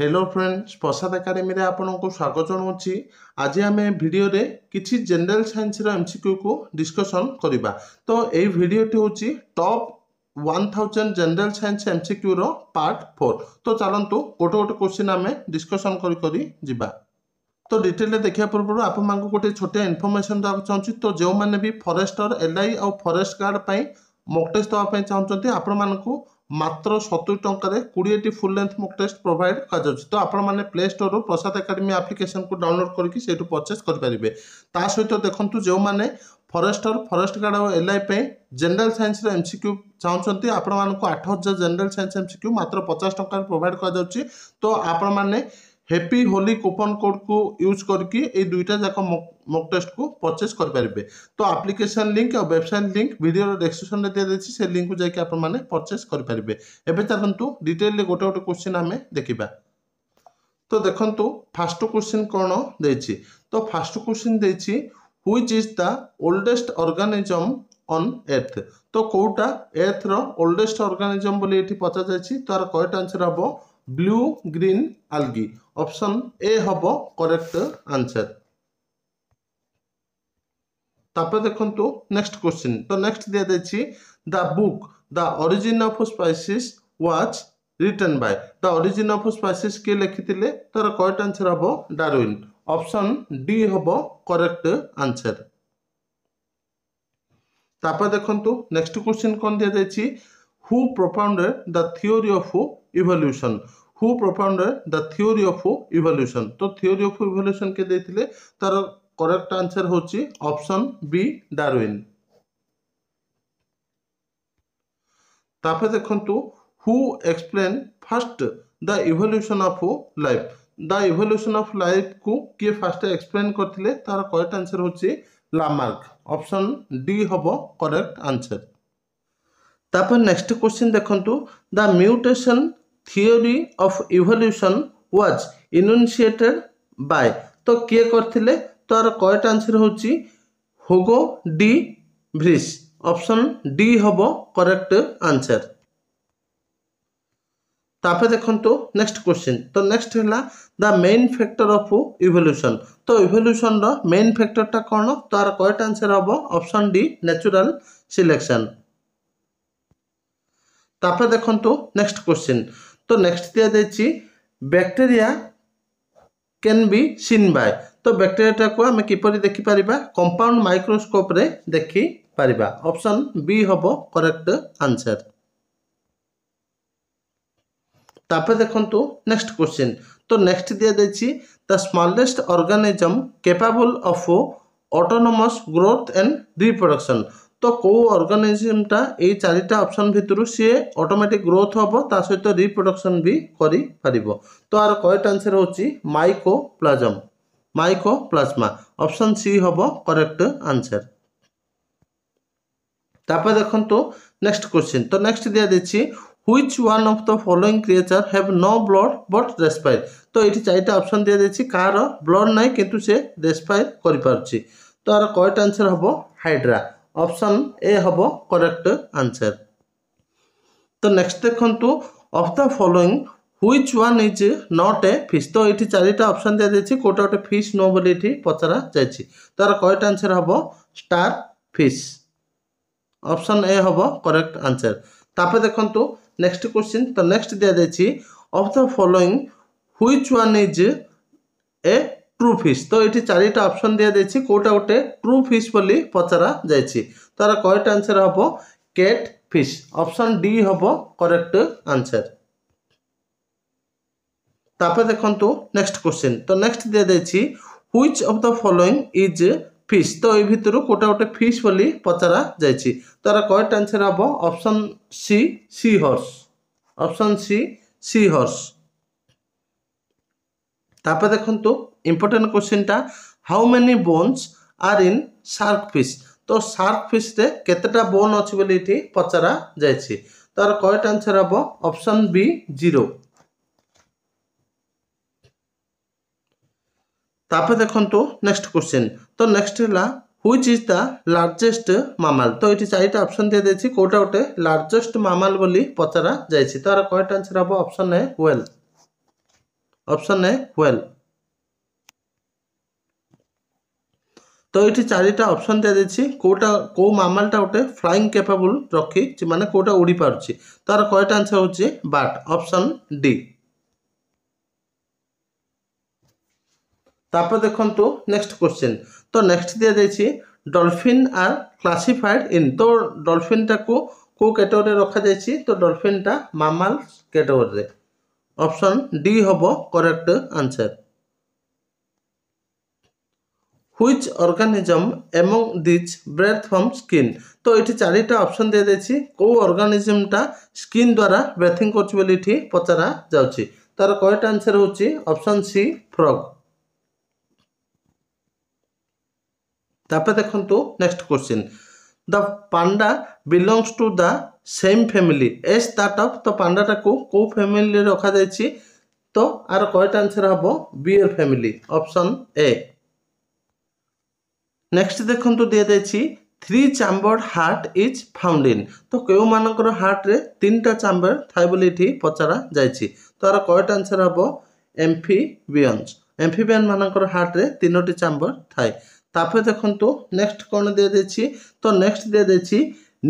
Hello friends ପ୍ରସାଦ ଏକାଡେମୀରେ ଆପଣଙ୍କୁ ସ୍ୱାଗତ ଜଣାଉଛି ଆଜି ଆମେ ଭିଡ଼ିଓରେ କିଛି ଜେନେରାଲ ସାଇନ୍ସର ଏମ୍ସିକ୍ୟୁକୁ ଡିସ୍କସନ୍ କରିବା ତ ଏଇ ଭିଡ଼ିଓଟି ହେଉଛି top one thousand general science এমসিকিউর পার্ট ফোর তো চালু গোটে গোটে কোশ্চিন আমি ডিসকসন করি করি যা তো ডিটেলরে দেখা পূর্ব আপনার গোটে ছোট ইনফরমেশন দেওয়া চাহুছি তো যে ফরেস্টর এলআই আউ ফরেস্ট গার্ড পাই মক টেস্ট দেওয়া চাহুন আপনার মাত্র সতুরি টঙ্কার কোড়িটি full length mock test provide କରାଯାଉଛି ତ ଆପଣମାନେ ପ୍ଲେ ଷ୍ଟୋରରୁ ପ୍ରସାଦ ଏକାଡେମୀ ଆପ୍ଲିକେସନକୁ ଡାଉନଲୋଡ୍ କରିକି ସେଇଠୁ ପରଚେସ୍ କରିପାରିବେ ତା ସହିତ ଦେଖନ୍ତୁ ଯେଉଁମାନେ ଫରେଷ୍ଟର ଫରେଷ୍ଟ ଗାର୍ଡ଼ ଆଉ ଏଲ୍ଆଇ ପାଇଁ ଜେନେରାଲ୍ ସାଇନ୍ସର ଏମ୍ ସି କ୍ୟୁ ଚାହୁଁଛନ୍ତି ଆପଣମାନଙ୍କୁ ଆଠ ହଜାର general science M C Q ମାତ୍ର ପଚାଶ ଟଙ୍କାରେ ପ୍ରୋଭାଇଡ଼ କରାଯାଉଛି ତ ଆପଣମାନେ হ্যাপি হোলি কুপন কোডକୁ ୟୁଜ୍ କରିକି ଏଇ ଦୁଇଟା ଯାକ ମକ୍ ଟେଷ୍ଟକୁ ପରଚେସ୍ କରିପାରିବେ ତ ଆପ୍ଲିକେସନ୍ ଲିଙ୍କ୍ ଆଉ ୱେବସାଇଟ୍ ଲିଙ୍କ୍ ଭିଡ଼ିଓର ଡେସ୍କ୍ରିପସନ୍ରେ ଦିଆଯାଇଛି ସେ ଲିଙ୍କ୍କୁ ଯାଇକି ଆପଣମାନେ ପରଚେସ୍ କରିପାରିବେ ଏବେ ଚାଲନ୍ତୁ ଡିଟେଲ୍ରେ ଗୋଟେ ଗୋଟେ କୋଶ୍ଚିନ୍ ଆମେ ଦେଖିବା ତ ଦେଖନ୍ତୁ ଫାଷ୍ଟ କୋଶ୍ଚିନ୍ କ'ଣ ଦେଇଛି ତ ଫାଷ୍ଟ କୋଶ୍ଚିନ୍ ଦେଇଛି which is the oldest organism on earth তো কোটা এর্থর ওল্ডেস্ট অর্গানিজম বলে এটি পচা যাই তার কয়টা আনসর হব blue green algae option A হব করেক্ট আনসার তারপরে দেখুন নেক্সট কোশ্চিন তো নেক্সট দিয়ে দিয়েছি the book the origin of species was written by the origin of species কে লেখিলে তার কয়েক্ট আনসার হব ডারউইন অপশন ডি হব করেক্ট আনসার তারপরে দেখুন নেক্সট কোশ্চিন কোন দিয়ে দিয়েছি who propounded the theory of evolution who propounded the theory of who evolution তো থিওরি অফ হু ইভাଲ୍ୟୁସନ୍ কে ଦେଇଥିଲେ তার করেক্ট আনসার হচ্ছে অপশন বি ডারউইন তাপরে দেখন্তু who explained first the evolution of who life the evolution of life কু কি first explained করলে তার করেক্ট আনসার হচ্ছে লামার্ক অপশন ডি হব করেক্ট আনসার তারপর নেক্সট কোশ্চিন দেখন্তু the mutation theory of evolution was enunciated by ତ କିଏ କରିଥିଲେ ତ ଆର କରେକ୍ଟ ଆନ୍ସର୍ ହେଉଛି Hugo de Vries option D ହେବ କରେକ୍ଟ ଆନ୍ସର୍ ତାପରେ ଦେଖନ୍ତୁ ନେକ୍ସଟ କ୍ୱେଶ୍ଚିନ୍ ତ ନେକ୍ସଟ ହେଲା the main factor of evolution ତ ଇଭଲ୍ୟୁସନ୍ର ମେନ୍ ଫ୍ୟାକ୍ଟରଟା କ'ଣ ତାର କରେକ୍ଟ ଆନ୍ସର୍ ହେବ ଅପସନ୍ ଡି ନ୍ୟାଚୁରାଲ ସିଲେକ୍ସନ୍ ତାପରେ ଦେଖନ୍ତୁ ନେକ୍ସଟ କ୍ୱେଶ୍ଚିନ୍ তো নেক্সট দিয়া ଯାଇଛି bacteria can be seen by ତ ବ୍ୟାକ୍ଟେରିଆଟାକୁ ଆମେ କିପରି ଦେଖିପାରିବା କମ୍ପାଉଣ୍ଡ ମାଇକ୍ରୋସ୍କୋପ୍ରେ ଦେଖିପାରିବା ଅପସନ୍ ବି ହେବ କରେକ୍ଟ ଆନ୍ସର୍ ତାପରେ ଦେଖନ୍ତୁ ନେକ୍ସଟ କ୍ୱେଶ୍ଚିନ୍ ତ ନେକ୍ସଟ ଦିଆଯାଇଛି the smallest organism capable of autonomous growth and reproduction তো କେଉଁ ଅର୍ଗାନିଜିମ୍ଟା ଏଇ ଚାରିଟା ଅପସନ୍ ଭିତରୁ ସିଏ ଅଟୋମେଟିକ୍ ଗ୍ରୋଥ୍ ହେବ ତା ସହିତ ରିପ୍ରଡ଼କ୍ସନ୍ ବି କରିପାରିବ ତ ଆର କରେକ୍ଟ ଆନ୍ସର୍ ହେଉଛି mycoplasma mycoplasma option C ହେବ କରେକ୍ଟ ଆନ୍ସର୍ ତାପରେ ଦେଖନ୍ତୁ ନେକ୍ସଟ କ୍ୱେଶ୍ଚିନ୍ ତ ନେକ୍ସଟ ଦିଆଯାଇଛି which one of the following creature have no blood but respire তো এটি চারিটা অপশন দিয়ে দিয়েছি কার ব্লড নাই কিন্তু সে রেসপায়ার করে পারছি তো আর কয়টা আনসার হব হাইড্রা ଅପସନ୍ ଏ ହେବ କରେକ୍ଟ ଆନ୍ସର୍ ତ ନେକ୍ସଟ ଦେଖନ୍ତୁ of the following which one is not a fish ତ ଏଠି ଚାରିଟା ଅପସନ୍ ଦିଆଯାଇଛି କେଉଁଟା ଗୋଟେ ଫିସ୍ ନୁହଁ ବୋଲି ଏଠି ପଚରା ଯାଇଛି ତାର କରେକ୍ଟ ଆନ୍ସର୍ ହେବ ଷ୍ଟାର୍ ଫିସ୍ ଅପସନ୍ ଏ ହେବ କରେକ୍ଟ ଆନ୍ସର୍ ତାପରେ ଦେଖନ୍ତୁ ନେକ୍ସଟ କ୍ୱେଶ୍ଚିନ୍ ତ ନେକ୍ସଟ ଦିଆଯାଇଛି of the following which one is a true fish ତ ଏଠି ଚାରିଟା ଅପସନ୍ ଦିଆଯାଇଛି କେଉଁଟା ଗୋଟେ ଟ୍ରୁ ଫିସ୍ ବୋଲି ପଚରା ଯାଇଛି ତାର କରେକ୍ଟ ଆନ୍ସର୍ ହେବ କେଟ୍ ଫିସ୍ ଅପସନ୍ ଡି ହେବ କରେକ୍ଟ ଆନ୍ସର୍ ତାପରେ ଦେଖନ୍ତୁ ନେକ୍ସଟ କ୍ୱେଶ୍ଚିନ୍ ତ ନେକ୍ସଟ ଦିଆଯାଇଛି which of the following is fish ତ ଏଇ ଭିତରୁ କେଉଁଟା ଗୋଟେ ଫିସ୍ ବୋଲି ପଚରା ଯାଇଛି ତାର କରେକ୍ଟ ଆନ୍ସର୍ ହେବ option C sea horse option C sea horse ତାପରେ ଦେଖନ୍ତୁ ইম্পর্টেন্ট কোশ্চিনটা how many bones are in shark fish ତ ସାର୍କ ଫିସ୍ରେ କେତେଟା ବୋନ୍ ଅଛି ବୋଲି ଏଠି ପଚରା ଯାଇଛି ତାର କରେକ୍ଟ ଆନ୍ସର ହେବ ଅପସନ୍ ବି ଜିରୋ ତାପରେ ଦେଖନ୍ତୁ ନେକ୍ସଟ କ୍ୱେଶ୍ଚିନ୍ ତ ନେକ୍ସଟ ହେଲା which is the largest mammal ତ ଏଠି ଚାରିଟା ଅପସନ୍ ଦିଆଯାଇଛି କେଉଁଟା ଗୋଟେ ଲାର୍ଜେଷ୍ଟ ମାମାଲ ବୋଲି ପଚରା ଯାଇଛି ତାର କରେକ୍ଟ ଆନ୍ସର ହେବ option A whale option A whale ତ ଏଇଠି ଚାରିଟା ଅପସନ୍ ଦିଆଯାଇଛି କେଉଁଟା କେଉଁ ମାମାଲଟା ଗୋଟେ ଫ୍ଲାଇଂ କେପାବୁଲ୍ ରଖିଛି ମାନେ କେଉଁଟା ଉଡ଼ିପାରୁଛି ତାର କୟଟା ଆନ୍ସର୍ ହେଉଛି ବାଟ୍ ଅପସନ୍ ଡି ତାପରେ ଦେଖନ୍ତୁ ନେକ୍ସଟ କ୍ୱେଶ୍ଚିନ୍ ତ ନେକ୍ସଟ ଦିଆଯାଇଛି ଡଲଫିନ୍ ଆର୍ କ୍ଲାସିଫାଏଡ୍ ଇନ୍ ତ ଡଲଫିନ୍ଟାକୁ କେଉଁ କ୍ୟାଟେଗୋରିରେ ରଖାଯାଇଛି ତ ଡଲଫିନ୍ଟା ମାମାଲ କ୍ୟାଟେଗୋରିରେ ଅପସନ୍ ଡି ହେବ କରେକ୍ଟ ଆନ୍ସର୍ হুইচ অর্গানিজম এবং দিজ ব্রেথ ফ্রম স্কিন তো এটি চারিটা অপসন দিয়ে দিয়েছি কেউ অর্গানিজমটা স্কিন দ্বারা ব্রেথিং করছে বলে এটি পচারা যাচ্ছে তার কয়টা আনসার হচ্ছে অপসন সি ফ্রগ তারপরে দেখুন next question the panda belongs to the same family as that of तो पांडाटा को कौ फैमिली रखा जाइए तो आर कयटा आंसर हम bear family option A next ଦେଖନ୍ତୁ ଦିଆଯାଇଛି three chamber heart is found in তো কেউ মানকর হার্টরে তিনটা চাম্বর থাকে বলে এটি পচারা যাইছি তো আর কয়টা আনসার হব এমফিবিয়ন্স এমফিবিয়ান মানকর হার্টরে তিনোটি চাম্বর থাকে তারপরে দেখন্তু নেক্সট কোন দিয়ে দিয়েছি তো নেক্সট দিয়ে দিয়েছি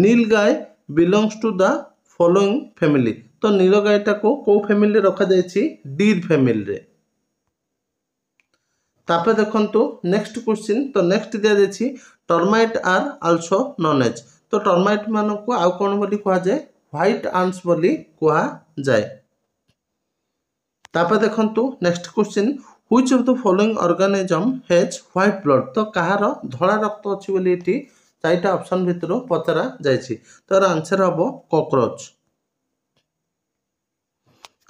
nilgai belongs to the following family তো নীল গাইটাকে কেউ ফ্যামিলি রখা যাইছি ডির ফ্যামিলিরে তাপরে দেখন্তু নেক্সট কোশ্চিন তো নেক্সট দিয়েছি ଟର୍ମାଇଟ୍ ଆର୍ ଆଲସୋ ନନେଜ୍ ତ ଟର୍ମାଇଟ୍ମାନଙ୍କୁ ଆଉ କ'ଣ ବୋଲି କୁହାଯାଏ ହ୍ୱାଇଟ୍ ଆଣ୍ଟସ୍ ବୋଲି କୁହାଯାଏ ତାପରେ ଦେଖନ୍ତୁ next question which of the following organism has white blood ତ କାହାର ଧଳା ରକ୍ତ ଅଛି ବୋଲି ଏଠି ଚାରିଟା ଅପସନ୍ ଭିତରୁ ପଚରା ଯାଇଛି ତ ଏହାର ଆନ୍ସର୍ ହେବ କକ୍ରୋଚ୍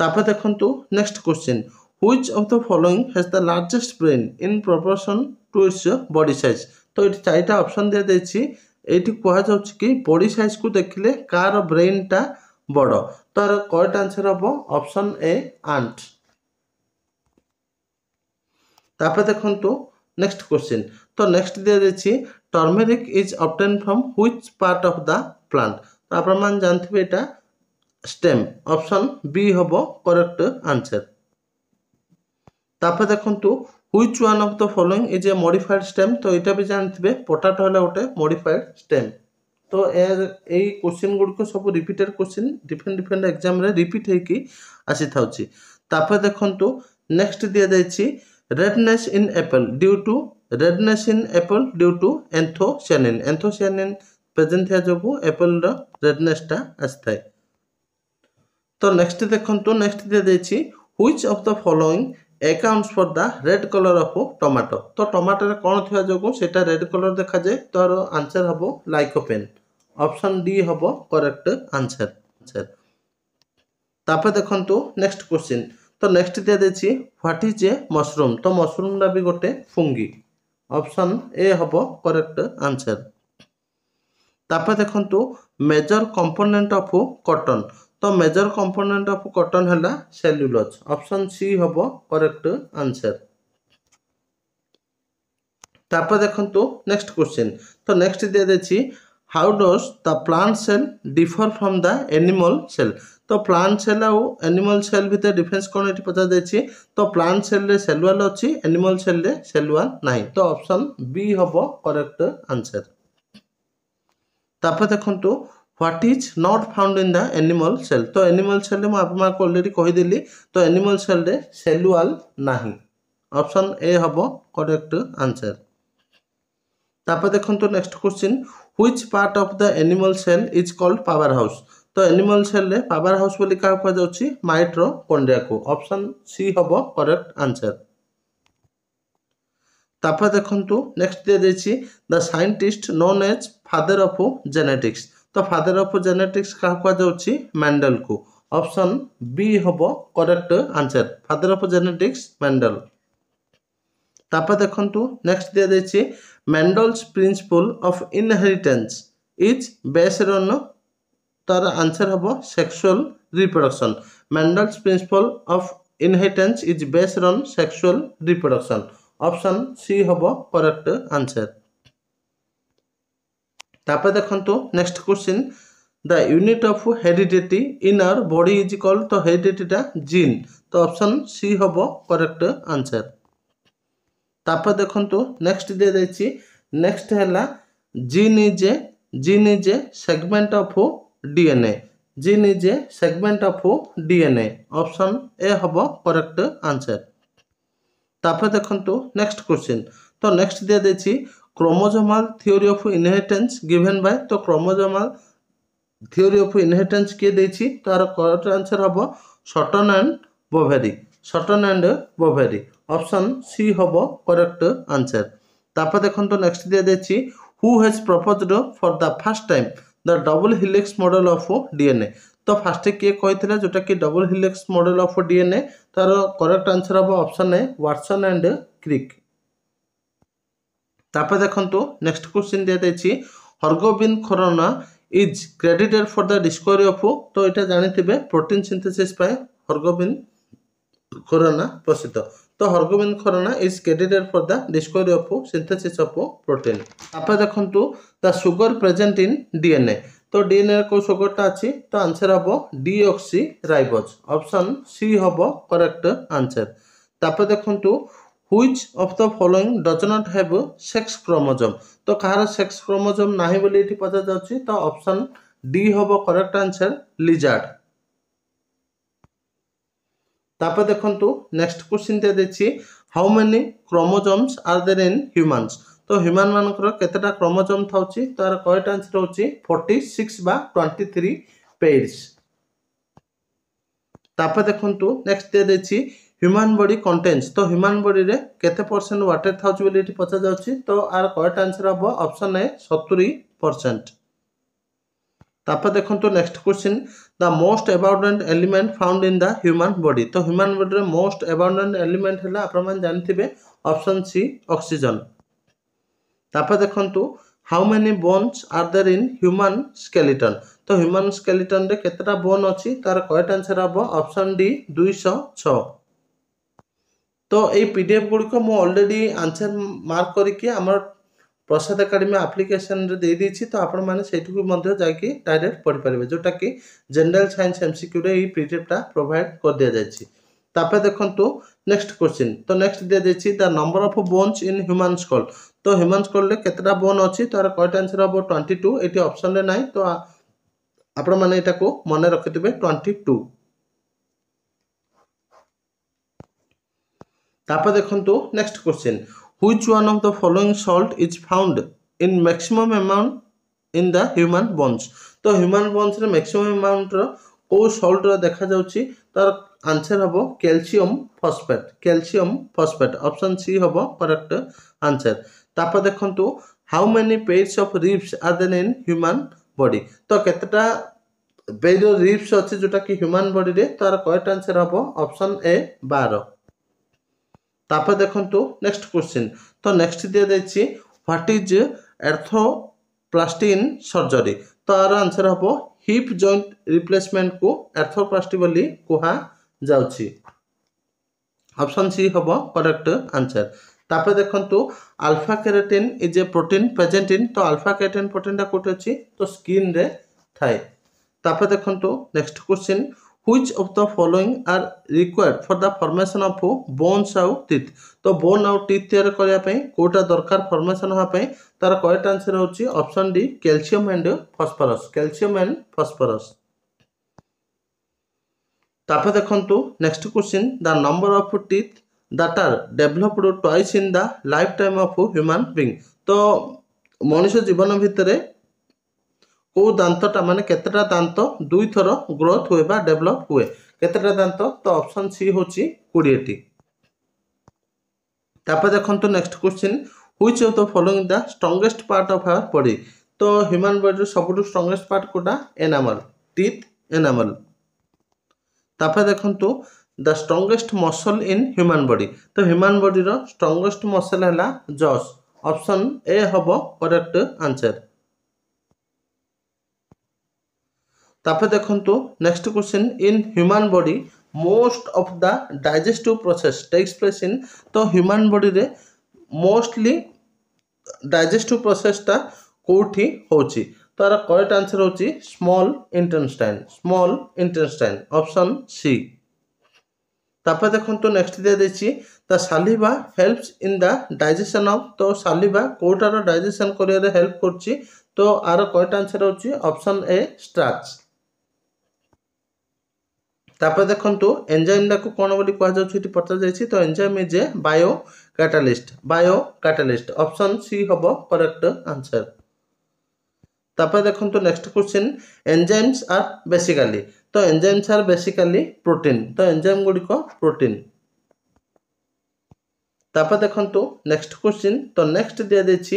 ତାପରେ ଦେଖନ୍ତୁ next question which of the following has the largest brain in proportion to its body size ତ ଏଠି ଚାରିଟା ଅପସନ୍ ଦିଆଯାଇଛି ଏଇଠି କୁହାଯାଉଛି କି ବଡି ସାଇଜ୍କୁ ଦେଖିଲେ କାହାର ବ୍ରେନ୍ଟା ବଡ଼ ତ ଏହାର କରେକ୍ଟ ଆନ୍ସର୍ ହେବ ଅପସନ୍ ଏ ଆଣ୍ଟ ତାପରେ ଦେଖନ୍ତୁ ନେକ୍ସଟ କ୍ୱେଶ୍ଚିନ୍ ତ ନେକ୍ସଟ ଦିଆଯାଇଛି turmeric is obtain from which part of the plant ତ ଆପଣମାନେ ଜାଣିଥିବେ ଏଇଟା ଷ୍ଟେମ୍ ଅପସନ୍ ବି ହେବ କରେକ୍ଟ ଆନ୍ସର୍ ତାପରେ ଦେଖନ୍ତୁ which one of the following is a modified stem তো এটা বি জানিবে পটাটো হলে গোটে মডিফাইড স্টেম তো এর এই কোশ্চিন গুড়িক সব রিপিটেড কোশ্চিন ডিফরেন্ট ডিফরেন্ট এক্সামে রিপিট হয়েকি আসি থাকছে তারপরে দেখুন নেক্সট দিয়ে দিয়েছি redness in apple due to redness in apple due to anthocyanin anthocyanin present হওয়া যোগ এপল রেডনেসটা আসি থাকে তো নেক্সট দেখুন নেক্সট দিয়ে দিয়েছি which of the following accounts for the red colour of tomato ତ ଟମାଟୋରେ କ'ଣ ଥିବା ଯୋଗୁଁ ସେଇଟା ରେଡ୍ କଲର୍ ଦେଖାଯାଏ ତା'ର ଆନ୍ସର୍ ହେବ ଲାଇକୋପେନ୍ ଅପସନ୍ ଡି ହେବ କରେକ୍ଟ ଆନ୍ସର୍ ଆନ୍ସର୍ ତାପରେ ଦେଖନ୍ତୁ ନେକ୍ସଟ କ୍ୱେଶ୍ଚିନ୍ ତ ନେକ୍ସଟ ଦିଆଯାଇଛି ହ୍ୱାଟ୍ ଇଜ୍ ଏ ମସରୁମ୍ ତ ମସରୁମ୍ଟା ବି ଗୋଟେ ଫୁଙ୍ଗି ଅପସନ୍ ଏ ହେବ କରେକ୍ଟ ଆନ୍ସର୍ ତାପରେ ଦେଖନ୍ତୁ ମେଜର କମ୍ପୋନେଣ୍ଟ ଅଫ୍ କଟନ୍ ତ ମେଜର କମ୍ପୋନେଣ୍ଟ ଅଫ୍ କଟନ୍ ହେଲା ସେଲ୍ୟୁଲୋଜ୍ ଅପସନ୍ ସି ହେବ କରେକ୍ଟ ଆନ୍ସର୍ ତାପରେ ଦେଖନ୍ତୁ ନେକ୍ସଟ କ୍ୱେଶ୍ଚିନ୍ ତ ନେକ୍ସଟ ଦିଆଯାଇଛି how does the plant cell differ from the animal cell ତ ପ୍ଲାଣ୍ଟ ସେଲ୍ ଆଉ ଏନିମଲ୍ ସେଲ୍ ଭିତରେ ଡିଫରେନ୍ସ କ'ଣ ଏଠି ପଚରାଯାଇଛି ତ ପ୍ଲାଣ୍ଟ ସେଲ୍ରେ ସେଲ୍ ୱାଲ୍ ଅଛି ଏନିମଲ୍ ସେଲ୍ରେ ସେଲ୍ ୱାଲ୍ ନାହିଁ ତ ଅପସନ୍ ବି ହେବ କରେକ୍ଟ ଆନ୍ସର୍ ତାପରେ ଦେଖନ୍ତୁ what is not found in the animal cell তো এনিমাল সেলରେ ମୁଁ ଆପଣମାନଙ୍କୁ ଅଲରେଡ଼ି କହିଦେଲି ତ ଏନିମାଲ ସେଲରେ ସେଲୁଆଲ ନାହିଁ ଅପସନ୍ ଏ ହେବ କରେକ୍ଟ ଆନ୍ସର ତାପରେ ଦେଖନ୍ତୁ next question which part of the animal cell is called power house ତ ଏନିମାଲ ସେଲ୍ରେ ପାୱାର ହାଉସ୍ ବୋଲି କାହା କୁହାଯାଉଛି ମାଇଟ୍ର କଣ୍ଡିଆକୁ ଅପସନ୍ ସି ହେବ କରେକ୍ଟ ଆନ୍ସର ତାପରେ ଦେଖନ୍ତୁ ନେକ୍ସଟ ଦିଆଯାଇଛି the scientist known as father of genetics ତ ଫାଦର୍ ଅଫ୍ ଜେନେଟିକ୍ସ କାହାକୁ କୁହାଯାଉଛି ମ୍ୟାଣ୍ଡେଲକୁ ଅପସନ୍ ବି ହେବ correct answer father of genetics Mendel ତାପରେ ଦେଖନ୍ତୁ ନେକ୍ସଟ ଦିଆଯାଇଛି Mendel's principle of inheritance is based on ତାର ଆନ୍ସର ହେବ sexual reproduction Mendel's principle of inheritance is based on sexual reproduction option C ହେବ କରେକ୍ଟ ଆନ୍ସର তারপরে দেখুন next question the unit of heredity in our body is call তো হেরিডিটিটা gene তো option C হব correct answer তারপরে দেখুন next দিয়ে দিয়েছি নেক্সট হেলা জিন is a gene is a segment of DNA gene is a segment of DNA option A হব করেক্ট আনসার তারপরে দেখুন নেক্সট কোশ্চিন তো নেক্সট দিয়ে দিয়েছি chromosomal theory of inheritance given by তো ক্রোমোজোমাল থিওরি অফ ইনহেরিটেন্স কিয়ে দিয়েছি তার করেক্ট আনসার হব Sutton and Boveri Sutton and Boveri option C হব করেক্ট আনসার তারপর দেখুন নেক্সট দিয়ে দিয়েছি who has proposed for the first time the double helix model of DNA তো ফার্স্টে কিয়ে কে যেটা কি double helix model of DNA তার করেক্ট আনসার হব অপশন এ ওয়াটসন অ্যান্ড ক্রিক ତାପରେ ଦେଖନ୍ତୁ ନେକ୍ସଟ କ୍ୱେଶ୍ଚିନ୍ ଦିଆଯାଇଛି Hargobind Khorana is credited for the discovery of ତ ଏଇଟା ଜାଣିଥିବେ ପ୍ରୋଟିନ୍ ସିନ୍ଥେସିସ୍ ପାଇଁ ହର୍ଗୋବିନ୍ ଖରନା ପ୍ରସିଦ୍ଧ ତ Hargobind Khorana is credited for the discovery of synthesis of protein ତାପରେ ଦେଖନ୍ତୁ the sugar present in DNA তো ডিএনএর কেউ সুগরটা আছে তো আনসার হব ডিঅক্সি রাইবোজ অপশন সি হব করেক্ট আনসার তারপরে দেখুন which of the following does not have sex chromosome ତ କାହାର ସେକ୍ସ କ୍ରୋମୋଜୋମ୍ ନାହିଁ ବୋଲି ଏଠି ପଚରାଯାଉଛି ତ ଅପସନ୍ ଡି ହେବ କରେକ୍ଟ ଆନ୍ସର ଲିଜାର୍ଡ ତାପରେ ଦେଖନ୍ତୁ ନେକ୍ସଟ କ୍ୱେଶ୍ଚିନ୍ ଦିଆଯାଇଛି how many କ୍ରୋମୋଜୋମ୍ସ are there in humans ତ ହ୍ୟୁମାନ୍ ମାନଙ୍କର କେତେଟା କ୍ରୋମୋଜୋମ୍ ଥାଉଛି ତାର କରେକ୍ଟ ଆନ୍ସର ହେଉଛି ଫର୍ଟି ସିକ୍ସ ବା ଟ୍ୱେଣ୍ଟି ଥ୍ରୀ ପେୟାର୍ସ ତାପରେ ଦେଖନ୍ତୁ ନେକ୍ସଟ ଦିଆଯାଇଛି ହ୍ୟୁମାନ୍ ବଡି କଣ୍ଟେନ୍ସ ତ ହ୍ୟୁମାନ୍ ବଡିରେ କେତେ ପରସେଣ୍ଟ ୱାଟର ଥାଉଛି ବୋଲି ଏଠି ପଚରାଯାଉଛି ତ ଆର କରେକ୍ଟ ଆନ୍ସର ହେବ ଅପସନ୍ ଏ ସତୁରି ପରସେଣ୍ଟ ତାପରେ ଦେଖନ୍ତୁ next question the most abundant element found in the human body ତ ହ୍ୟୁମାନ୍ ବଡିରେ ମୋଷ୍ଟ ଆବାଉଣ୍ଡାଣ୍ଟ ଏଲିମେଣ୍ଟ ହେଲା ଆପଣମାନେ ଜାଣିଥିବେ ଅପସନ୍ ସି ଅକ୍ସିଜେନ୍ ତାପରେ ଦେଖନ୍ତୁ how many bones are there in human skeleton ତ ହ୍ୟୁମାନ୍ ସ୍କେଲିଟନ୍ରେ କେତେଟା ବୋନ୍ ଅଛି ତାର କରେକ୍ଟ ଆନ୍ସର ହେବ ଅପସନ୍ ଡି ଦୁଇଶହ ଛଅ তো ଏଇ ପି ଡି ଏଫ୍ ଗୁଡ଼ିକ ମୁଁ ଅଲରେଡ଼ି ଆନ୍ସର୍ ମାର୍କ କରିକି ଆମର ପ୍ରସାଦ ଏକାଡେମୀ ଆପ୍ଲିକେସନ୍ରେ ଦେଇଦେଇଛି ତ ଆପଣମାନେ ସେଇଠିକୁ ମଧ୍ୟ ଯାଇକି ଡାଇରେକ୍ଟ ପଢ଼ିପାରିବେ ଯେଉଁଟାକି ଜେନେରାଲ୍ ସାଇନ୍ସ ଏମ୍ସିକ୍ୟୁରେ ଏଇ ପି ଡି ଏଫ୍ଟା ପ୍ରୋଭାଇଡ଼ କରିଦିଆଯାଇଛି তারপরে দেখন্তু নেক্সট কোশ্চিন তো নেক্সট দিয়ে দিয়েছি the number of bones in human skull তো হ্যুমান স্কলরে কেতটা বোন অছি তার কয়টা আনসার হব টোয়েন্টি টু এটি অপশনরে নাই তো আপনার এটা মনে রখিথে টোয়েন্টি টু তারপরে ଦେଖନ୍ତୁ next question which one of the following salt is found in maximum amount in the human bones ତ ହ୍ୟୁମାନ ବନ୍ସରେ ମ୍ୟାକ୍ସିମମ୍ ଆମାଉଣ୍ଟର କେଉଁ ସଲ୍ଟର ଦେଖାଯାଉଛି ତାର ଆନ୍ସର ହେବ calcium phosphate calcium phosphate option C ହେବ କରେକ୍ଟ ଆନ୍ସର ତାପରେ ଦେଖନ୍ତୁ how many pairs of ribs are there in human body ତ କେତେଟା ବେର ରିପ୍ସ ଅଛି ଯେଉଁଟାକି ହ୍ୟୁମାନ ବଡିରେ ତାର କରେକ୍ଟ ଆନ୍ସର ହେବ ଅପସନ୍ ଏ ବାର তাপরে দেখন্তু নেক্সট কোশ্চিন তো নেক্সট দিয়েছি what is arthroplasty in surgery ତ ଆର ଆନ୍ସର ହେବ ହିପ୍ ଜଏଣ୍ଟ ରିପ୍ଲେସମେଣ୍ଟକୁ ଏର୍ଥୋପ୍ଲାସ୍ଟି ବୋଲି କୁହାଯାଉଛି ଅପସନ୍ ସି ହେବ କରେକ୍ଟ ଆନ୍ସର ତାପରେ ଦେଖନ୍ତୁ ଆଲଫା keratin is a protein present in ତ ଆଲଫା କେରାଟିନ୍ ପ୍ରୋଟିନ୍ଟା କେଉଁଠି ଅଛି ତ ସ୍କିନ୍ରେ ଥାଏ ତାପରେ ଦେଖନ୍ତୁ next question which of the following are required for the formation of bones ଆଉ ଟିଥ୍ ତ ବୋନ୍ ଆଉ ଟିଥ୍ ତିଆରି କରିବା ପାଇଁ କେଉଁଟା ଦରକାର ଫର୍ମେସନ୍ ହେବା ପାଇଁ ତାର କରେକ୍ଟ ଆନ୍ସର୍ ହେଉଛି option D calcium and phosphorus calcium and phosphorus ତାପରେ ଦେଖନ୍ତୁ next question the number of teeth that are developed twice in the lifetime of human being ତ ମଣିଷ ଜୀବନ ଭିତରେ কেউ দাঁতটা মানে ମାନେ দাঁত দুই থর গ্রোথ হুয়ে বা ডেভেলপ হুয়ে କେତେଟା দাঁত তো অপশন সি হচ্ছে କୋଡ଼ିଏଟି ତାପରେ দেখুন next question which of the following the strongest part of our body তো হ্যুমান বডির সবুঠু স্ট্রংগেস্ট পার্ট কোটা এনামল টিথ এনামল তাপরে দেখুন the strongest muscle in human body তো হ্যুমান বডির স্ট্রংগেস্ট মসল হল জস অপশন এ হব করেক্ট আনসার তাপরে দেখন্তু next question in human body most of the digestive process takes place in তো হ୍ୟୁମାନ বডিরে মোস্টলি ডাইজেস্টিভ প্রসেসটা কোটি হচ্ছে তার করেক্ট আনসার হচ্ছে small intestine small intestine option C তাপরে দেখন্তু নেক্সট দিয়ে দিয়েছি তা saliva helps in the digestion of তো সালিভা কোটার ডাইজেসন করিয়ারে হেল্প করছি তো আর কয়টা আনসার হচ্ছে অপশন এ স্ট্রাচ ତାପରେ ଦେଖନ୍ତୁ ଏନ୍ଜାଇମ୍ଟାକୁ କ'ଣ ବୋଲି କୁହାଯାଉଛି ଏଠି ପଚରାଯାଇଛି ତ enzyme is a biocatalyst biocatalyst option C ହେବ କରେକ୍ଟ ଆନ୍ସର ତାପରେ ଦେଖନ୍ତୁ next question enzymes are basically ତ ଏନ୍ଜାଇମ୍ସ ଆର୍ ବେସିକାଲି ପ୍ରୋଟିନ୍ ତ ଏନ୍ଜାଇମ୍ ଗୁଡ଼ିକ ପ୍ରୋଟିନ୍ ତାପରେ ଦେଖନ୍ତୁ ନେକ୍ସଟ କ୍ୱେଶ୍ଚିନ୍ ତ ନେକ୍ସଟ ଦିଆଯାଇଛି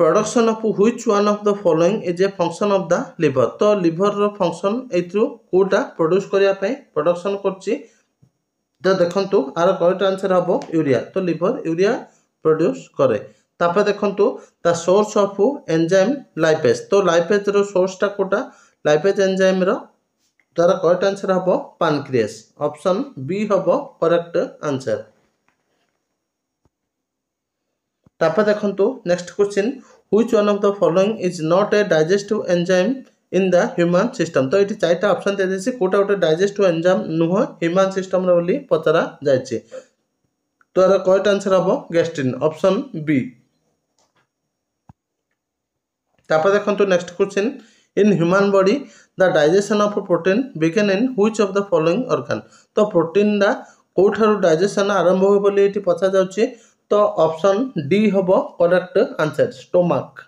production of which one of the following is a function of the liver ত' লিভৰৰ ফংচন এইটো কোটা প্ৰডিউচ কৰিব প্ৰডকশ্যন কৰিছে ত দেখন্তু আৰু কৰেক্ট আনচাৰ হ'ব ইউৰিয়া ত' লিভৰ ইউৰিয়া প্ৰডিউচ কৰে তাৰপৰা দেখন্তু the source of enzyme lipase ত' লাইফেজৰ চৰ্চটা কোটা লাইফেজ এনজাইমৰ দ্বাৰা কৰেক্ট আনচাৰ হ'ব পানক্ৰিয়েছ অপশ্যন বি হ'ব কৰেক্ট আনচাৰ তারপরে দেখুন next question which one of the following is not a digestive enzyme in the human system তো এটি চারিটা অপশন দিয়ে দিয়েছি কোটা গোটে ডাইজেস্টিভ এনজাইম নুহ হিউম্যান সিস্টমরে বলে পচারা যাইছে তো এর কয়টা আনসার হব গ্যাস্ট্রিন অপশন বি তারপরে দেখুন next question in human body the digestion of protein begin in which of the following organ তো প্রোটিনটা ডাইজেসন আরম্ভ হবে বলে এটি পচা যাচ্ছে ତ ଅପସନ୍ ଡି ହେବ କରେକ୍ଟ ଆନ୍ସର ଷ୍ଟୋମାକ୍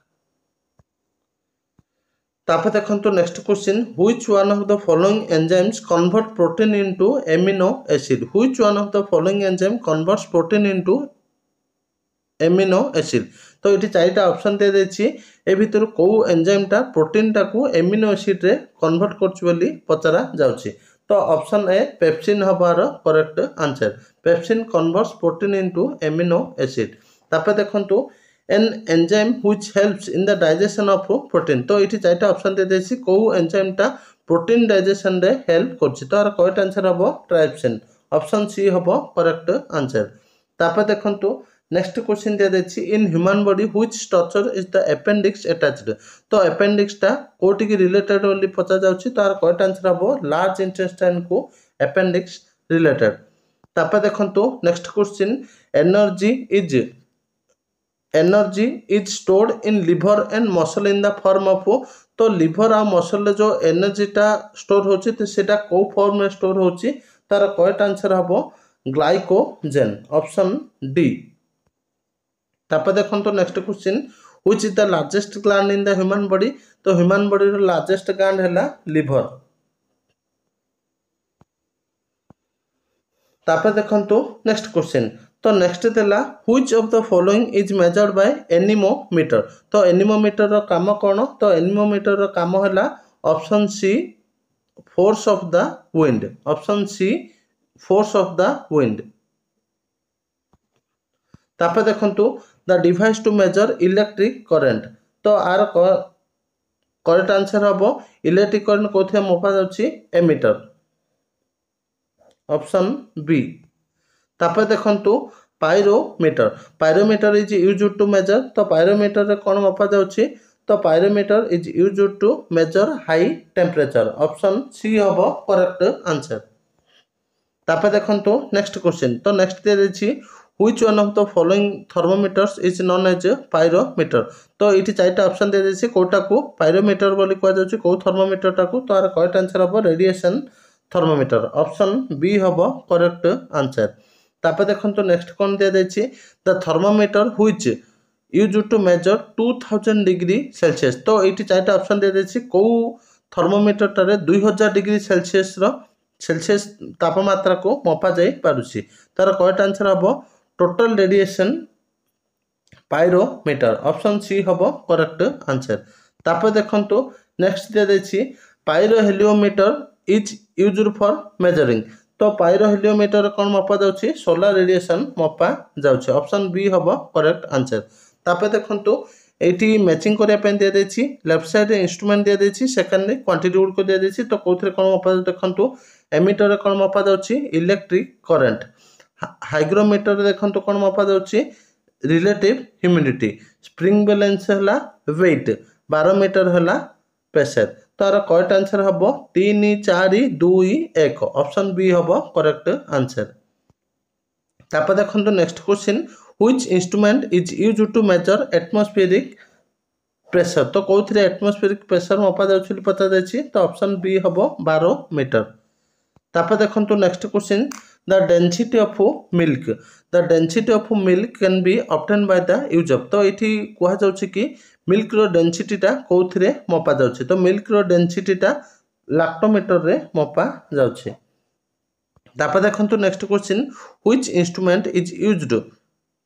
ତାପରେ ଦେଖନ୍ତୁ next question which one of the following enzymes convert protein into amino acid which one of the following enzyme convert protein into amino acid তো এটি চারিটা অপশন দিয়ে দিয়েছি এ ভিতর কেউ এনজাইমটা প্রোটিনটাকে এমিনো অ্যাসিড্রে কনভার্ট করছি বলে পচারা যাচ্ছে তো অপশন এ পেপসিন হব আর correct answer pepsin converts protein into amino acid তারপরে দেখুন an enzyme which helps in the digestion of protein তো এটি চারটা অপশন দিয়ে দিয়েছি কেউ এনজাইমটা প্রোটিন ডাইজেসনরে হেল্প করছে তো আর কয়টা আনসার হব ট্রাইপসিন অপশন সি হব করেক্ট আনসার তারপরে দেখুন নেক্সট কোশ্চিন দিয়ে দিয়েছি in human body which structure is the appendix attached তো আপেন্ডিক্সটা কোটিকি রিলেটেড বলে পচা যাচ্ছে তার কয়টা আনসার হব লার্জ ইন্টেস্টাইন কু আপেন্ডিক্স রিলেটেড তারপরে দেখন্তু next question energy is energy is stored in liver and muscle in the form of तो लिभर आ मसल जो एनर्जीटा स्टोर होटा कौ फर्म स्टोर हो तार कैट आंसर हम ग्लाइकोजेन ऑप्शन डी তারপরে দেখন্তু next question which is the largest gland in the human body ତ ହ୍ୟୁମାନ୍ ବଡିର ଲାର୍ଜେଷ୍ଟ ଗ୍ଲାଣ୍ଡ ହେଲା ଲିଭର ତାପରେ ଦେଖନ୍ତୁ ନେକ୍ସଟ କ୍ୱେଶ୍ଚିନ୍ ତ ନେକ୍ସଟ ଦେଲା which of the following is measured by anemometer ତ ଏନିମୋମିଟରର କାମ କ'ଣ ତ ଏନିମୋମିଟରର କାମ ହେଲା option C force of the wind option C force of the wind ତାପରେ ଦେଖନ୍ତୁ the device to measure electric current তো আর করেক্ট আনসার হব ইলেকট্রিক করেন্ট কোথায় মপা যাচ্ছে এমিটর অপশন বি তারপরে দেখন্তু pyrometer pyrometer is used to measure তো পাইরোমিটরে কোন মপা যাচ্ছে তো pyrometer is used to measure high temperature option C হব করেক্ট আনসার তারপরে দেখন্তু নেক্সট কোশ্চেন তো নেক্সট দিয়েছি which one of the following thermometers is known as pyrometer তো এটি চারটা অপশন দিয়ে দিয়েছি কোটাকু পাইরোমিটর বলে কুযাচ্ছে কেউ থর্মোমিটরটাকু তো আর কয়েকটা আনসার হব রেডিয়েসন থর্মোমিটর অপশন বি হব করেক্ট আনসার তারপরে দেখুন নেক্সট কোন দিয়ে দিয়েছি the thermometer which use to measure two thousand degree Celsius তো এইটি চারটা অপশন দিয়ে দিয়েছি কেউ থর্মোমিটরটারে দুই হাজার ডিগ্রি সেলসিয়াসর সেলসিয়াস তাপমাত্রাকে মপা যাই পারুছি তার কয়টা আনসার হব total radiation pyrometer option C হব করেক্ট আনসার তারপরে দেখন্তু নেক্সট দিয়া দিয়েছি pyrheliometer is used for measuring তো পাইরো হেলিওমিটার কোন মাপা যাচ্ছে সোলার রেডিয়েসন মাপা যাচ্ছে অপশন বি হব করেক্ট আনসার তারপরে দেখন্তু এইটি ম্যাচিং করা দিয়ে দিয়েছি লেফট সাইডে ইনস্ট্রুমেন্ট দিয়ে দিয়েছি সেকেন্ডে কোয়ান্টিটি গুড়ি দিয়ে দিয়েছি তো কোথায় কোন মাপা দেখন্তু এমিটরে কোন মাপা যাচ্ছে ইলেকট্রিক করেন্ট ହାଇଗ୍ରୋମିଟର ଦେଖନ୍ତୁ କ'ଣ ମପାଯାଉଛି ରିଲେଟିଭ୍ ହ୍ୟୁମିଡ଼ିଟି ସ୍ପ୍ରିଙ୍ଗ ବାଲାନ୍ସ ହେଲା ୱେଟ୍ ବାରୋମିଟର ହେଲା ପ୍ରେସର ତାର କରେକ୍ଟ ଆନ୍ସର ହେବ ତିନି ଚାରି ଦୁଇ ଏକ ଅପସନ୍ ବି ହେବ କରେକ୍ଟ ଆନ୍ସର ତାପରେ ଦେଖନ୍ତୁ next question which instrument is use to measure atmospheric pressure ତ କେଉଁଥିରେ ଆଟମସଫିୟରିକ୍ ପ୍ରେସର ମପାଯାଉଛି ବୋଲି ପଚରାଯାଇଛି ତ ଅପସନ୍ ବି ହେବ ବାରୋମିଟର ତାପରେ ଦେଖନ୍ତୁ next question the density of milk the density of milk can be obtained by the use of তো এটি কুহযাচ্ছে কি মিল্কর ডেনসিটিটা কোথায় মপা যাচ্ছে তো মিল্কর ডেনসিটিটা ଲାକ୍ଟୋମିଟରରେ ମପା ଯାଉଛି ତାପରେ ଦେଖନ୍ତୁ next question which instrument is used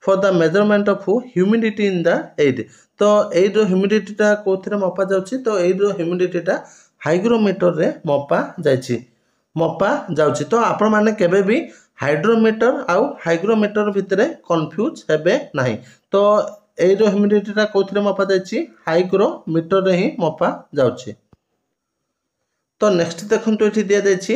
for the measurement of humidity in the air ତ ଏଇଡ୍ର ହ୍ୟୁମିଡିଟିଟା କେଉଁଥିରେ ମପା ଯାଉଛି ତ ଏଇଡ୍ର ହ୍ୟୁମିଡିଟିଟା ହାଇଗ୍ରୋମିଟରରେ ମପା ଯାଇଛି ମପାଯାଉଛି ତ ଆପଣମାନେ କେବେ ବି ହାଇଡ୍ରୋମିଟର ଆଉ ହାଇଗ୍ରୋମିଟର ଭିତରେ କନଫ୍ୟୁଜ୍ ହେବେ ନାହିଁ ତ ଏଇର ହ୍ୟୁମିଡିଟିଟା କେଉଁଥିରେ ମପାଯାଇଛି ହାଇଗ୍ରୋମିଟରରେ ହିଁ ମପାଯାଉଛି ତ ନେକ୍ସଟ ଦେଖନ୍ତୁ ଏଠି ଦିଆଯାଇଛି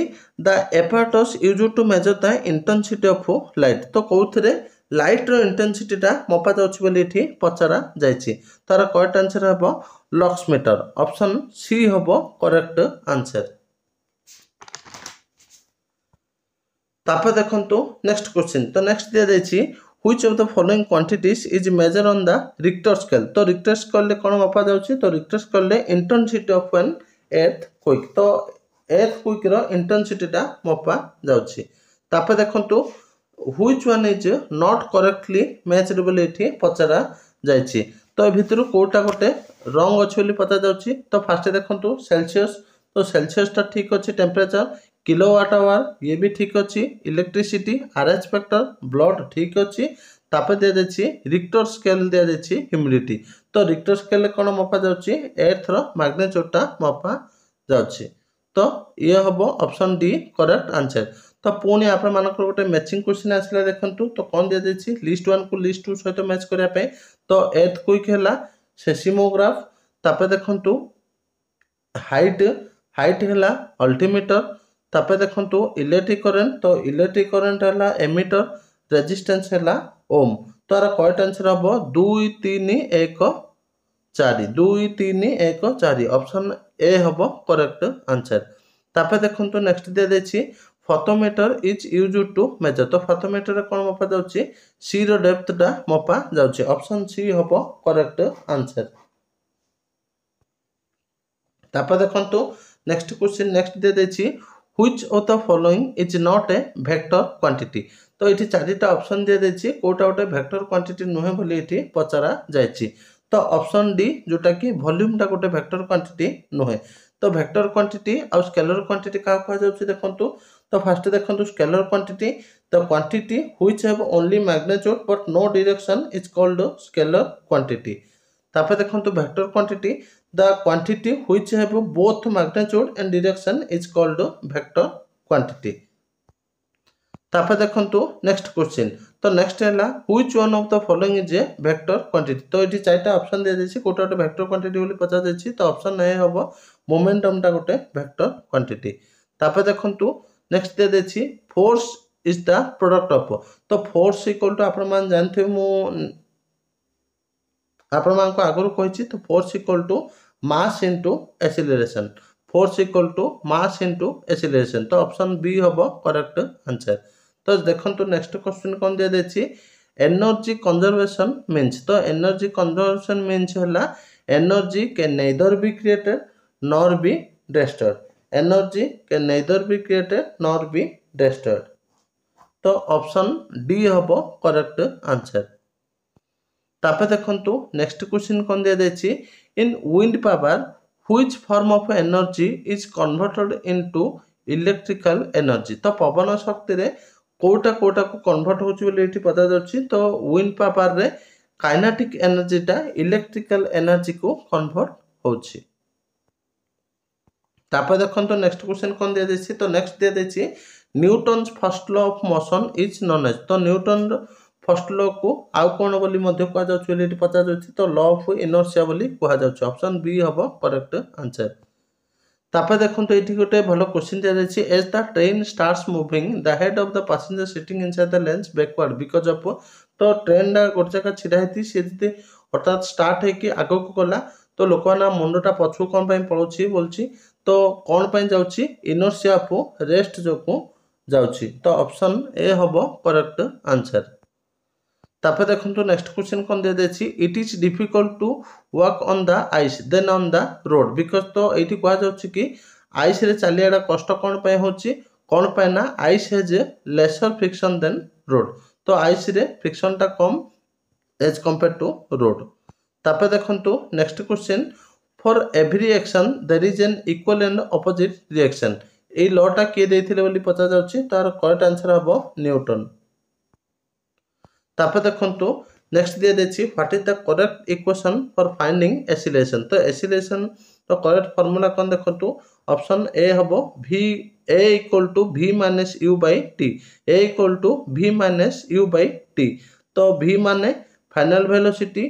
the apparatus use to measure the intensity of light ତ କେଉଁଥିରେ ଲାଇଟ୍ର ଇଣ୍ଟେନ୍ସିଟିଟା ମପାଯାଉଛି ବୋଲି ଏଠି ପଚରା ଯାଇଛି ତା'ର କରେକ୍ଟ ଆନ୍ସର୍ ହେବ ଲକ୍ସ ମିଟର ଅପସନ୍ ସି ହେବ କରେକ୍ଟ ଆନ୍ସର୍ তারপরে দেখুন তো নেক্সট কোশ্চেন তো নেক্সট দিয়ে দিয়েছি which of the following quantities is measure on the Richter scale তো রিক্টর স্কেলে কোন মাপা যাচ্ছে তো রিক্টর স্কেলে intensity of one earthquake তো এর্থ কুইকর ইন্টেনসিটিটা মাপা যাচ্ছে তারপরে দেখুন তো which one is not correctly matched বলে এটি পচারা যাইছি তো এ ভিতর কোটা গোটে রং অছে বলে পচা যাচ্ছে তো ফার্স্টে তো সেলসিয়াস তো সেলসিয়াসটা ঠিক আছে টেম্পারেচার କିଲୋୱାଟ୍ ଆୱାର ଇଏ ବି ଠିକ୍ ଅଛି ଇଲେକ୍ଟ୍ରିସିଟି ଆର୍ଏଚ୍ ଫ୍ୟାକ୍ଟର ବ୍ଲଡ୍ ଠିକ୍ ଅଛି ତାପରେ ଦିଆଯାଇଛି ରିକ୍ଟର ସ୍କେଲ୍ ଦିଆଯାଇଛି ହ୍ୟୁମିଡିଟି ତ ରିକ୍ଟର ସ୍କେଲ୍ରେ କ'ଣ ମପାଯାଉଛି ଏର୍ଥର ମାଗ୍ନେଚୁଡ଼୍ଟା ମପାଯାଉଛି ତ ଇଏ ହେବ ଅପସନ୍ ଡି କରେକ୍ଟ ଆନ୍ସର୍ ତ ପୁଣି ଆପଣମାନଙ୍କର ଗୋଟେ ମ୍ୟାଚିଂ କ୍ୱେଶ୍ଚିନ୍ ଆସିଲା ଦେଖନ୍ତୁ ତ କ'ଣ ଦିଆଯାଇଛି ଲିଷ୍ଟ ୱାନ୍କୁ ଲିଷ୍ଟ ଟୁ ସହିତ ମ୍ୟାଚ୍ କରିବା ପାଇଁ ତ ଏର୍ଥ କୁଇକ୍ ହେଲା ସେସିମୋଗ୍ରାଫ ତାପରେ ଦେଖନ୍ତୁ ହାଇଟ୍ ହାଇଟ୍ ହେଲା ଅଲ୍ଟିମିଟର ତାପରେ ଦେଖନ୍ତୁ ଇଲେକ୍ଟ୍ରିକ୍ କରେଣ୍ଟ ତ ଇଲେକ୍ଟ୍ରିକ୍ କରେଣ୍ଟ ହେଲା ଏମିଟର ରେଜିଷ୍ଟାନ୍ସ ହେଲା ଓମ୍ ତ ଏହାର କରେକ୍ଟ ଆନ୍ସର ହେବ ଦୁଇ ତିନି ଏକ ଚାରି ଦୁଇ ତିନି ଏକ ଚାରି ଅପସନ୍ ଏ ହେବ କରେକ୍ଟ ଆନ୍ସର ତାପରେ ଦେଖନ୍ତୁ ନେକ୍ସଟ ଦିଆଯାଇଛି fathometer is use to measure ତ ଫଟୋମିଟରରେ କ'ଣ ମପା ଯାଉଛି ସିର ଡେପ୍ଥଟା ମପା ଯାଉଛି ଅପସନ୍ ସି ହେବ କରେକ୍ଟ ଆନ୍ସର ତାପରେ ଦେଖନ୍ତୁ ନେକ୍ସଟ କ୍ୱେଶ୍ଚିନ୍ ନେକ୍ସଟ ଦିଆଯାଇଛି which of the following is not a vector quantity তো এটি চারিটা অপশন দিয়ে দিয়েছি কোটা গোটে ভেক্টর কোয়ান্টিটি নুহে বলে এটি পচারা যাইছি তো অপশন ডি যেটা কি ভলিউমটা গোটে ভেক্টর কোয়ান্টিটি নুহে তো ভেক্টর কোয়ান্টিটি আউ স্কেলর কোয়ান্টিটি কাহা কুহযাচ্ছে দেখুন তো ফার্স্ট দেখন্তু scalar quantity the quantity which have only magnitude but no direction is called scalar quantity তারপরে দেখুন vector quantity The quantity which have both magnitude and direction is called vector quantity. তারপরে দেখন্তু next question তো next হল which one of the following is a vector quantity তো এটি চারটা option দিয়ে দিয়েছি গোটে গোটে ভেক্টর কোয়ান্টিটি বলে পচার দিয়েছি তো অপশন এ হব মোমেন্টমটা গোটে ভেক্টর কোয়ান্টিটি তারপরে দেখন্তু নেক্সট দিয়ে দিয়েছি force is the product of তো ফোর্স ইকুয়াল টু আপনার জানিথে মু ଆପଣମାନଙ୍କୁ ଆଗରୁ କହିଛି ତ force equal to mass into acceleration force equal to mass into acceleration ତ ଅପସନ୍ ବି ହେବ କରେକ୍ଟ ଆନ୍ସର୍ ତ ଦେଖନ୍ତୁ ନେକ୍ସଟ କ୍ୱେଶ୍ଚିନ୍ କ'ଣ ଦିଆଯାଇଛି ଏନର୍ଜି କଞ୍ଜରଭେସନ୍ ମିନ୍ସ ତ ଏନର୍ଜି କଞ୍ଜରଭେସନ୍ ମିନ୍ସ ହେଲା energy can neither be created nor be destroyed energy can neither be created nor be destroyed ତ option D ହେବ କରେକ୍ଟ ଆନ୍ସର୍ ତାପରେ ଦେଖନ୍ତୁ ନେକ୍ସଟ କ୍ୱେଶ୍ଚିନ୍ କ'ଣ ଦିଆଯାଇଛି in wind power which form of energy is converted into electrical energy ତ ପବନ ଶକ୍ତିରେ କେଉଁଟା କେଉଁଟାକୁ କନଭର୍ଟ ହେଉଛି ବୋଲି ଏଠି ପଚରାଯାଉଛି ତ ୱିଣ୍ଡ ପାୱାରରେ କାଇନାଟିକ୍ ଏନର୍ଜିଟା ଇଲେକ୍ଟ୍ରିକାଲ ଏନର୍ଜିକୁ କନଭର୍ଟ ହେଉଛି ତାପରେ ଦେଖନ୍ତୁ ନେକ୍ସଟ କ୍ୱେଶ୍ଚନ୍ କ'ଣ ଦିଆଯାଇଛି ତ ନେକ୍ସଟ ଦିଆଯାଇଛି Newton's first law of motion is knowledge ତ ନ୍ୟୁଟନ୍ର ଫର୍ଷ୍ଟ ଲକୁ ଆଉ କ'ଣ ବୋଲି ମଧ୍ୟ କୁହାଯାଉଛି ବୋଲି ଏଠି ପଚରାଯାଉଛି ତ ଲ ଅଫ୍ ଇନର୍ସିଆ ବୋଲି କୁହାଯାଉଛି ଅପସନ୍ ବି ହେବ କରେକ୍ଟ ଆନ୍ସର ତାପରେ ଦେଖନ୍ତୁ ଏଇଠି ଗୋଟେ ଭଲ କୋଶ୍ଚିନ୍ ଦିଆଯାଇଛି as the train starts moving the head of the passenger sitting inside the leans backward because of ତ ଟ୍ରେନ୍ଟା ଗୋଟେ ଜାଗା ଛିଡ଼ା ହେଇଛି ସେ ଯଦି ହଠାତ୍ ଷ୍ଟାର୍ଟ ହେଇକି ଆଗକୁ ଗଲା ତ ଲୋକମାନେ ମୁଣ୍ଡଟା ପଛକୁ କ'ଣ ପାଇଁ ପଳାଉଛି ବୋଲୁଛି ତ କ'ଣ ପାଇଁ ଯାଉଛି ଇନର୍ସିଆକୁ ରେଷ୍ଟ ଯୋଗୁଁ ଯାଉଛି ତ ଅପସନ୍ ଏ ହେବ କରେକ୍ଟ ଆନ୍ସର୍ তারপরে দেখুন তো নেক্সট কোশ্চেন কোন দিয়ে দিয়েছি it is difficult to walk on the ice than on the road because তো এইটি কুহযাচ্ছে কি আইসরে চালিবাটা কষ্ট কোণ পাই হচ্ছে কোণ পাই না ice has a lesser friction than road তো আইসরে ফ্রিকশনটা কম এজ কম্পেয়ার টু রোড তারপরে দেখুন তো next question for every action there is an equal and opposite reaction এই লটা কে দিয়েছিল বলে পচা যাচ্ছে তার করেক্ট আনসার হব নিউটন তারপরে দেখুন নেক্সট দিয়ে দিয়েছি what is the correct equation for finding acceleration তো এসিলেসন তো করেক্ট ফর্মুলা কোন দেখুন অপশন এ হব v a equal to v minus u by t a equal to v minus u by t তো v মানে final velocity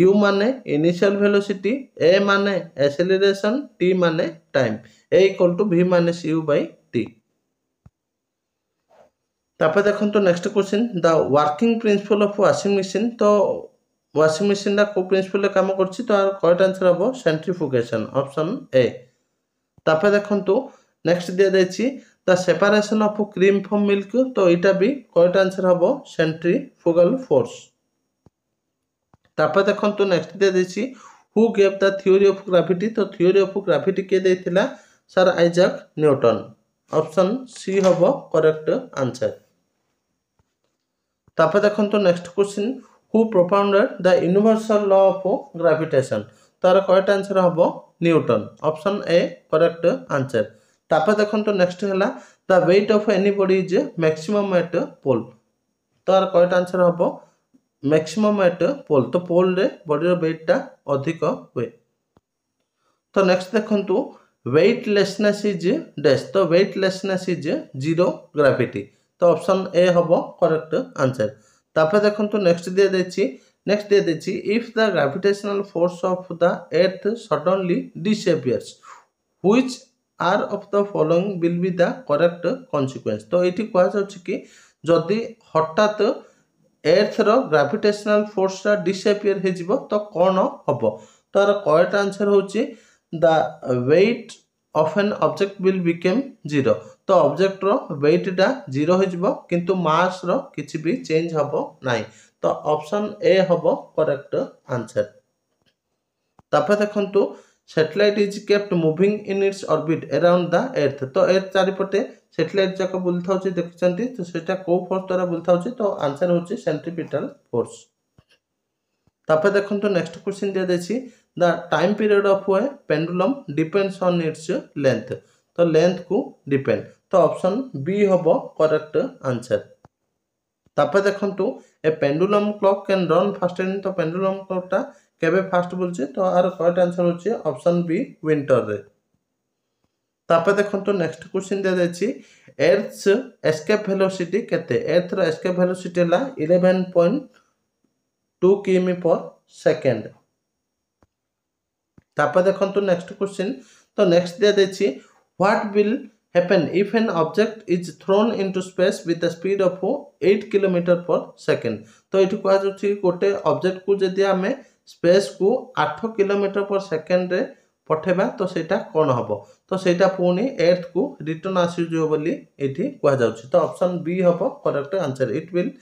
u মানে initial velocity a মানে acceleration t মানে time a equal to v minus u by তারপরে দেখন্তু next question the working principle of washing machine তো washing মেসিনটা কেউ প্রিন্সিপলে কাম করছি তো আর করেক্ট আনসার হব সেন্ট্রিফুগেশন অপশন এ তারপরে দেখন্তু নেক্সট দিয়া যাইছি the separation of cream from milk তো এইটা বি করেক্ট আনসার হব সেন্ট্রিফুগাল ফোর্স তারপরে দেখন্তু নেক্সট দিয়া যাইছি who gave the theory of gravity তো থিওরি অফ গ্রাভিটি কে দিয়েছিলা sir Isaac Newton option C হব করেক্ট আনসার তারপরে দেখুন তো next question who propounded the universal law of gravitation তার কয়েকটা আনসার হব Newton option A correct answer তারপরে দেখুন তো নেক্সট হেলা the weight of any body is maximum at pole তার কয়েকটা আনসার হব ম্যাক্সিমম এট পোল তো পোলরে বডির ওয়েটটা অধিক হুয়ে তো নেক্সট দেখুন দেখন্তু ওয়েটলেসনেস ইজ ডেস তো ওয়েটলেসনেস ইজ জিরো গ্রাভিটি তো অপশান এ হব করেক্ট আনসার তারপরে দেখন্তু নেক্সট দিয়ে দিয়েছি নেক্সট দিয়ে দিয়েছি if the gravitational force of the earth suddenly disappears which are of the following will be the correct consequence তো এটি কুহযাচ্ছে কি যদি হঠাৎ এর্থর গ্রাভিটেশনাল ফোর্সটা ডিসঅ্যাপিয়ার হয়েযিব তো কোণ হব তো আর কয়টা আনসার হচ্ছে the weight of an object will become zero ତ ଅବଜେକ୍ଟର ୱେଟ୍ଟା ଜିରୋ ହୋଇଯିବ କିନ୍ତୁ ମାସ୍ର କିଛି ବି ଚେଞ୍ଜ ହେବ ନାହିଁ ତ ଅପସନ୍ ଏ ହେବ କରେକ୍ଟ ଆନ୍ସର୍ ତାପରେ ଦେଖନ୍ତୁ satellite is kept moving in its orbit around the earth তো এর চারিপটে স্যাটেলাইট যাক বুলি থাকছে দেখছেন তো সেটা কেউ ফোর্স দ্বারা বুলি থাকছে তো আনসার হচ্ছে সেন্ট্রিপিটাল ফোর্স তাপরে দেখুন নেক্সট কোশ্চিন দিয়েছি the time period of a pendulum depends on its length ତ ଲେନ୍ଥକୁ ଡିପେଣ୍ଡ ତ ଅପସନ୍ ବି ହେବ କରେକ୍ଟ ଆନ୍ସର୍ ତାପରେ ଦେଖନ୍ତୁ a pendulum clock can run fast in ତ ପେଣ୍ଡୁଲମ୍ କ୍ଲକ୍ଟା କେବେ ଫାଷ୍ଟ ବୁଲୁଛି ତ ଆର କରେକ୍ଟ ଆନ୍ସର୍ ହେଉଛି ଅପସନ୍ ବି ୱିଣ୍ଟରରେ ତାପରେ ଦେଖନ୍ତୁ ନେକ୍ସଟ କ୍ୱେଶ୍ଚିନ୍ ଦିଆଯାଇଛି ଏର୍ଥ୍ସ ଏସ୍କେପ୍ ଭେଲୋସିଟି କେତେ ଏର୍ଥ୍ର ଏସ୍କେପ୍ ଭେଲୋସିଟି ହେଲା ଇଲେଭେନ୍ ପଏଣ୍ଟ ଟୁ କିମି ପର୍ ସେକେଣ୍ଡ ତାପରେ ଦେଖନ୍ତୁ ନେକ୍ସଟ କ୍ୱେଶ୍ଚିନ୍ ତ ନେକ୍ସଟ ଦିଆଯାଇଛି What will happen if an object is thrown into space with the speed of 8 km per second तो ये कहुच्छे गोटे अब्जेक्ट को जदि आम स्पेस को 8 किलोमीटर पर सेकेंड रे पठेबा तो सेटा कौन हम तो सेटा पुणी एर्थ को रिटर्न आसो बोली ये कहुच्छे तो ऑप्शन बी हम correct answer it will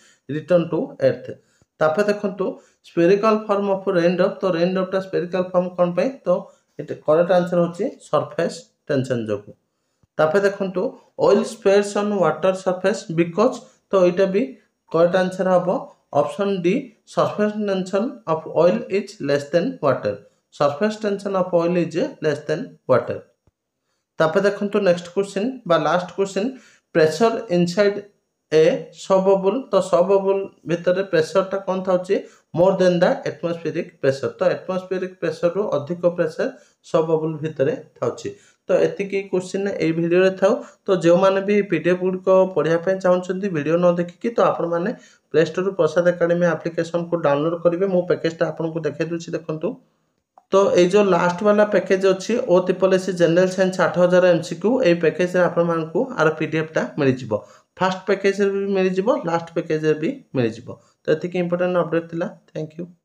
return to earth তাপরে দেখন্তু spherical form of raindrop তো রেন্ড অফটা স্পেরিকাল ফর্ম কোন পাই তো এটা করেক্ট ଟେନସନ୍ ଯୋଗୁଁ ତାପରେ ଦେଖନ୍ତୁ oil spreads on water surface because ତ ଏଇଟା ବି କରେକ୍ଟ ଆନ୍ସର୍ ହେବ option D surface tension of oil is less than water surface tension of oil is less than water ତାପରେ ଦେଖନ୍ତୁ ନେକ୍ସଟ କ୍ୱେଶ୍ଚିନ୍ ବା last question pressure inside a soap bubble ତ soap Babul ଭିତରେ ପ୍ରେସରଟା କ'ଣ ଥାଉଛି ମୋର ଦେନ୍ ଦ ଆଟମସ୍ଫିୟରିକ୍ pressure ତ ଆଟମସ୍ଫିୟରିକ୍ ପ୍ରେସରରୁ ଅଧିକ ପ୍ରେସର ସୋ ବବୁଲ୍ ଭିତରେ ଥାଉଛି ତ ଏତିକି କୋଶ୍ଚିନ୍ ଏଇ ଭିଡ଼ିଓରେ ଥାଉ ତ ଯେଉଁମାନେ ବି ପି ପିଡ଼ିଏଫ୍ ଗୁଡ଼ିକ ପଢ଼ିବା ପାଇଁ ଚାହୁଁଛନ୍ତି ଭିଡ଼ିଓ ନ ଦେଖିକି ତ ଆପଣମାନେ ପ୍ଲେ ଷ୍ଟୋରରୁ ପ୍ରସାଦ ଏକାଡେମୀ ଆପ୍ଲିକେସନ୍କୁ ଡାଉନଲୋଡ଼୍ କରିବେ ମୁଁ ପ୍ୟାକେଜ୍ଟା ଆପଣଙ୍କୁ ଦେଖାଇ ଦେଉଛି ଦେଖନ୍ତୁ ତ ଏଇ ଯେଉଁ ଲାଷ୍ଟ ବାଲା ପ୍ୟାକେଜ୍ ଅଛି ଓ ତ୍ରିପଲ୍ ଏସି ଜେନେରାଲ୍ ସାଇନ୍ସ ଆଠ ହଜାର ଏମ୍ ଏମ୍ସିକ୍ୟୁ ଏଇ ପ୍ୟାକେଜ୍ରେ ଆପଣମାନଙ୍କୁ ଆର ପି ପିଡ଼ିଏଫ୍ଟା ମିଳିଯିବ ଫାଷ୍ଟ ପ୍ୟାକେଜ୍ରେ ବି ମିଳିଯିବ ଲାଷ୍ଟ ପ୍ୟାକେଜ୍ରେ ବି ମିଳିଯିବ ତ ଏତିକି ଇମ୍ପୋର୍ଟାଣ୍ଟ ଅପଡ଼େଟ୍ ଥିଲା ଥ୍ୟାଙ୍କ ୟୁ